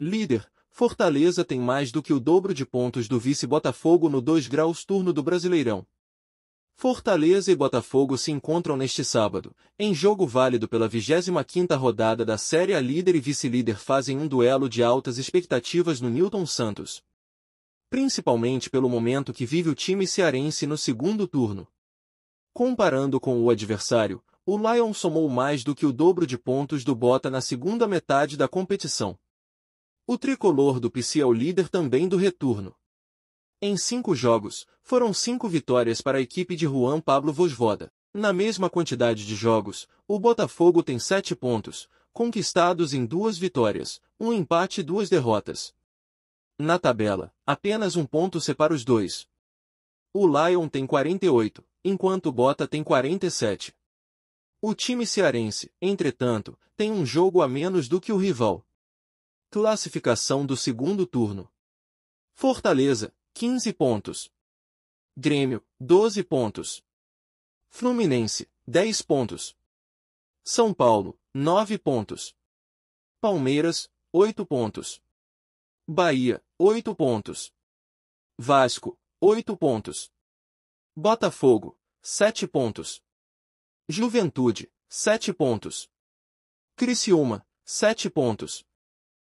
Líder, Fortaleza tem mais do que o dobro de pontos do vice-Botafogo no 2 graus turno do Brasileirão. Fortaleza e Botafogo se encontram neste sábado, em jogo válido pela 25ª rodada da Série A líder e vice-líder fazem um duelo de altas expectativas no Newton Santos. Principalmente pelo momento que vive o time cearense no segundo turno. Comparando com o adversário, o Lion somou mais do que o dobro de pontos do Bota na segunda metade da competição. O tricolor do PC é o líder também do retorno. Em cinco jogos, foram cinco vitórias para a equipe de Juan Pablo Vosvoda. Na mesma quantidade de jogos, o Botafogo tem sete pontos, conquistados em duas vitórias, um empate e duas derrotas. Na tabela, apenas um ponto separa os dois. O Lion tem 48, enquanto o Bota tem 47. O time cearense, entretanto, tem um jogo a menos do que o rival, Classificação do segundo turno. Fortaleza, 15 pontos. Grêmio, 12 pontos. Fluminense, 10 pontos. São Paulo, 9 pontos. Palmeiras, 8 pontos. Bahia, 8 pontos. Vasco, 8 pontos. Botafogo, 7 pontos. Juventude, 7 pontos. Criciúma, 7 pontos.